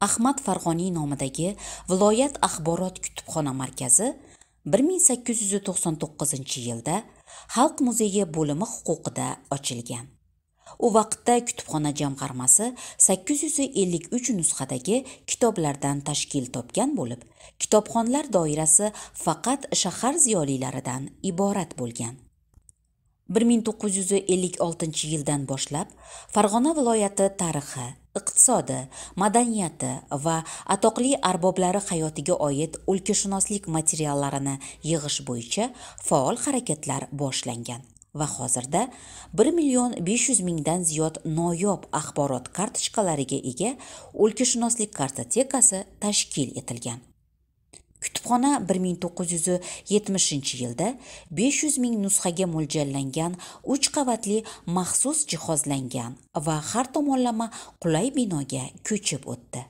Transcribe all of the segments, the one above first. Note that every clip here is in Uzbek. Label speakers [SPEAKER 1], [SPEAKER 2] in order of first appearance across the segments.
[SPEAKER 1] ahmad farg'oniy nomidagi viloyat axborot kutubxona markazi 1899 yilda xalq muzeyi bo'limi huquqida ochilgan u vaqtda kutubxona jamg'armasi 853 nusxadagi kitoblardan tashkil topgan bo'lib kitobxonlar doirasi faqat shahar ziyolilaridan iborat bo'lgan 1956 yildan boshlab farg'ona viloyati tarixi iqtisodi madaniyati va atoqli arboblari hayotiga oid o'lkashunoslik materiallarini yig'ish bo'yicha faol harakatlar boshlangan va hozirda 1 million 500 mingdan ziyod noyob axborot kartochkalariga ega o'lkashunoslik kartotekasi tashkil etilgan kutubxona 1970 yilda 500 ming nusxaga mo'ljallangan 3 qavatli maxsus jihozlangan va har tomonlama qulay binoga ko'chib o'tdi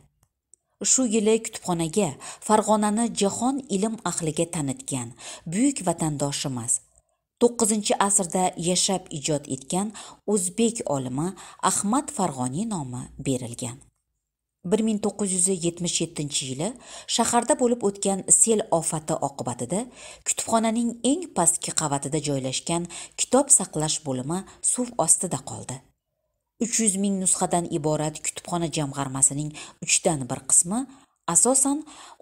[SPEAKER 1] shu yili kutubxonaga farg'onani jahon ilm ahliga tanitgan buyuk vatandoshimiz 9 asrda yashab ijod etgan o'zbek olimi ahmad farg'oniy nomi berilgan 1977 yili shaharda bo'lib o'tgan sel ofati oqibatida kutubxonaning eng pastki qavatida joylashgan kitob saqlash bo'limi suv ostida qoldi 300 ming nusxadan iborat kutubxona jamg'armasining uchdan bir qismi asosan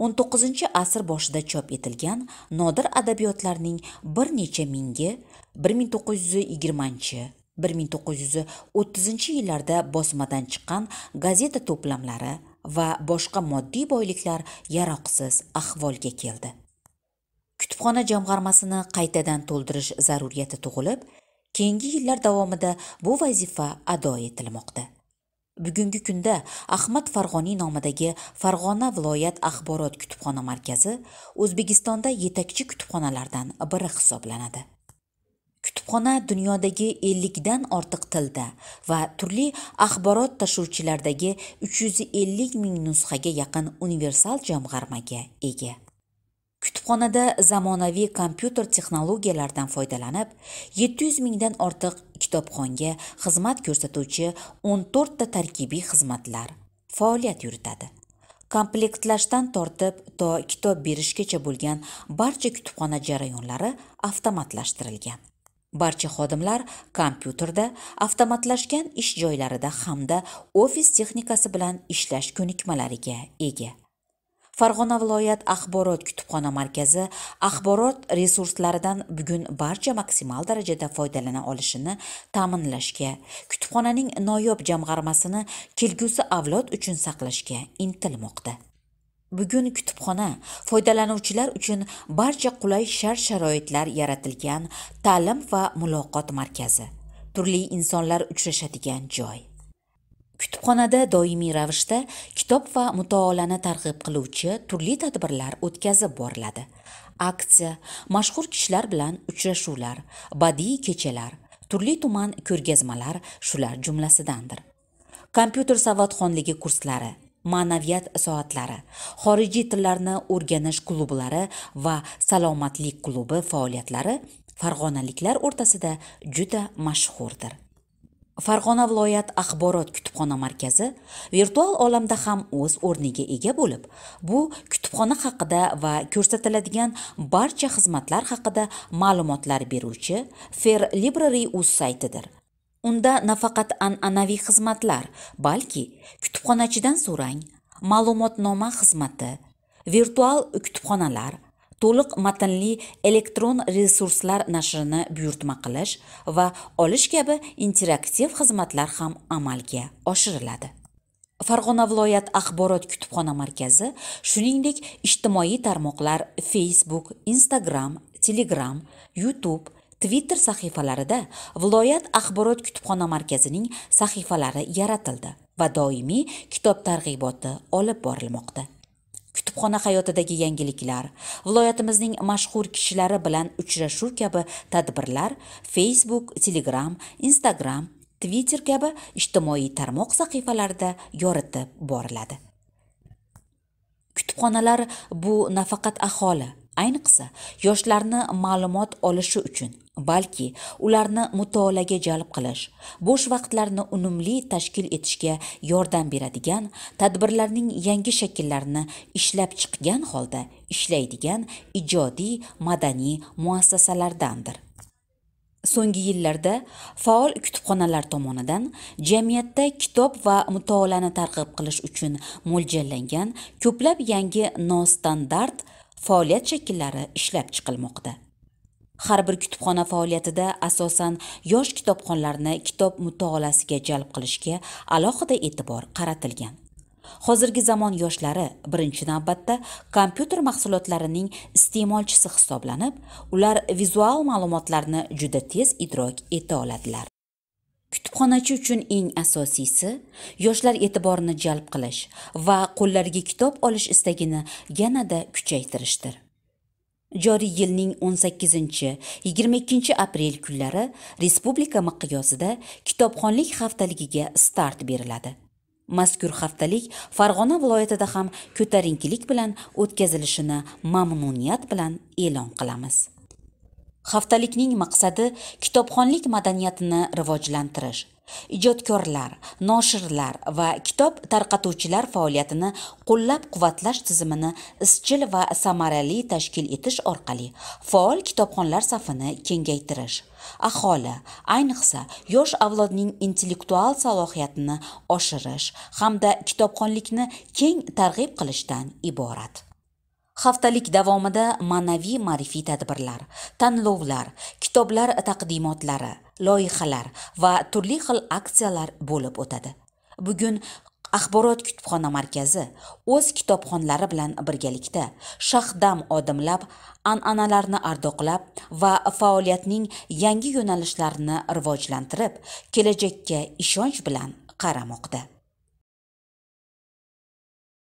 [SPEAKER 1] 19 asr boshida chop etilgan nodir adabiyotlarning bir necha mingi 1920 1930 yillarda bosmadan chiqqan gazeta to'plamlari va boshqa moddiy boyliklar yaroqsiz ahvolga keldi kutubxona jamg'armasini qaytadan to'ldirish zaruriyati tug'ilib keyingi yillar davomida bu vazifa ado etilmoqda bugungi kunda ahmad farg'oniy nomidagi farg'ona viloyat axborot kutubxona markazi o'zbekistonda yetakchi kutubxonalardan biri hisoblanadi kutubxona dunyodagi 50 dan ortiq tilda va turli axborot tashuvchilardagi 350 ming nusxaga yaqin universal jamg'armaga ega kutubxonada zamonaviy kompyuter texnologiyalaridan foydalanib 700 mingdan ortiq kitobxonga xizmat ko'rsatuvchi 14 ta tarkibiy xizmatlar faoliyat yuritadi komplektlashdan tortib to kitob berishgacha bo'lgan barcha kutubxona jarayonlari avtomatlashtirilgan barcha xodimlar kompyuterda avtomatlashgan ish joylarida hamda ofis texnikasi bilan ishlash ko'nikmalariga ega farg'ona viloyat axborot kutubxona markazi axborot resurslaridan bugun barcha maksimal darajada foydalana olishini ta'minlashga kutubxonaning noyob jamg'armasini kelgusi avlod uchun saqlashga intilmoqda bugun kutubxona foydalanuvchilar uchun barcha qulay shart sharoitlar yaratilgan ta'lim va muloqot markazi turli insonlar uchrashadigan joy kutubxonada doimiy ravishda kitob va mutolaani targ'ib qiluvchi turli tadbirlar o'tkazib boriladi aksiya mashhur kishilar bilan uchrashuvlar badiiy kechalar turli tuman ko'rgazmalar shular jumlasidandir kompyuter savodxonligi kurslari ma'naviyat soatlari xorijiy tillarni o'rganish klublari va salomatlik klubi faoliyatlari farg'onaliklar o'rtasida juda mashhurdir farg'ona viloyat axborot kutubxona markazi virtual olamda ham o'z o'rniga ega bo'lib bu kutubxona haqida va ko'rsatiladigan barcha xizmatlar haqida ma'lumotlar beruvchi fer library uz saytidir Unda nafaqat an'anaviy xizmatlar, balki kutubxonachidan so'rang, ma'lumotnoma xizmati, virtual kutubxonalar, to'liq matnli elektron resurslar nashrini buyurtma qilish va olish kabi interaktiv xizmatlar ham amalga oshiriladi. Farg'ona viloyat axborot kutubxona markazi, shuningdek, ijtimoiy tarmoqlar Facebook, Instagram, Telegram, YouTube, twitter sahifalarida viloyat axborot kutubxona markazining sahifalari yaratildi va doimiy kitob targ'iboti olib borilmoqda kutubxona hayotidagi yangiliklar viloyatimizning mashhur kishilari bilan uchrashuv kabi tadbirlar facebook telegram instagram twitter kabi ijtimoiy tarmoq sahifalarida yoritib boriladi kutubxonalar bu nafaqat aholi ayniqsa yoshlarni ma'lumot olishi uchun balki ularni mutolaaga jalb qilish bo'sh vaqtlarni unumli tashkil etishga yordam beradigan tadbirlarning yangi shakllarini ishlab chiqgan holda ishlaydigan ijodiy madaniy muassasalardandir so'nggi yillarda faol kutubxonalar tomonidan jamiyatda kitob va mutolaani targ'ib qilish uchun mo'ljallangan ko'plab yangi nostandart faoliyat shakllari ishlab chiqilmoqda har bir kutubxona faoliyatida asosan yosh kitobxonlarni kitob mutolaasiga jalb qilishga alohida e'tibor qaratilgan hozirgi zamon yoshlari birinchi navbatda kompyuter mahsulotlarining iste'molchisi hisoblanib ular vizual ma'lumotlarni juda tez idrok eta oladilar kutubxonachi uchun eng asosiysi yoshlar e'tiborini jalb qilish va qo'llariga kitob olish istagini yanada kuchaytirishdir joriy yilning 18-22 aprel kunlari respublika miqyosida kitobxonlik haftaligiga start beriladi mazkur haftalik farg'ona viloyatida ham ko'tarinkilik bilan o'tkazilishini mamnuniyat bilan e'lon qilamiz haftalikning maqsadi kitobxonlik madaniyatini rivojlantirish ijodkorlar noshirlar va kitob tarqatuvchilar faoliyatini qo'llab quvvatlash tizimini izchil va samarali tashkil etish orqali faol kitobxonlar safini kengaytirish aholi ayniqsa yosh avlodning intellektual salohiyatini oshirish hamda kitobxonlikni keng targ'ib qilishdan iborat haftalik davomida ma'naviy ma'rifiy tadbirlar tanlovlar kitoblar taqdimotlari loyihalar va turli xil aksiyalar bo'lib o'tadi bugun axborot kutubxona markazi o'z kitobxonlari bilan birgalikda shahdam odimlab an'analarni ardoqlab va faoliyatning yangi yo'nalishlarini rivojlantirib kelajakka ishonch bilan qaramoqda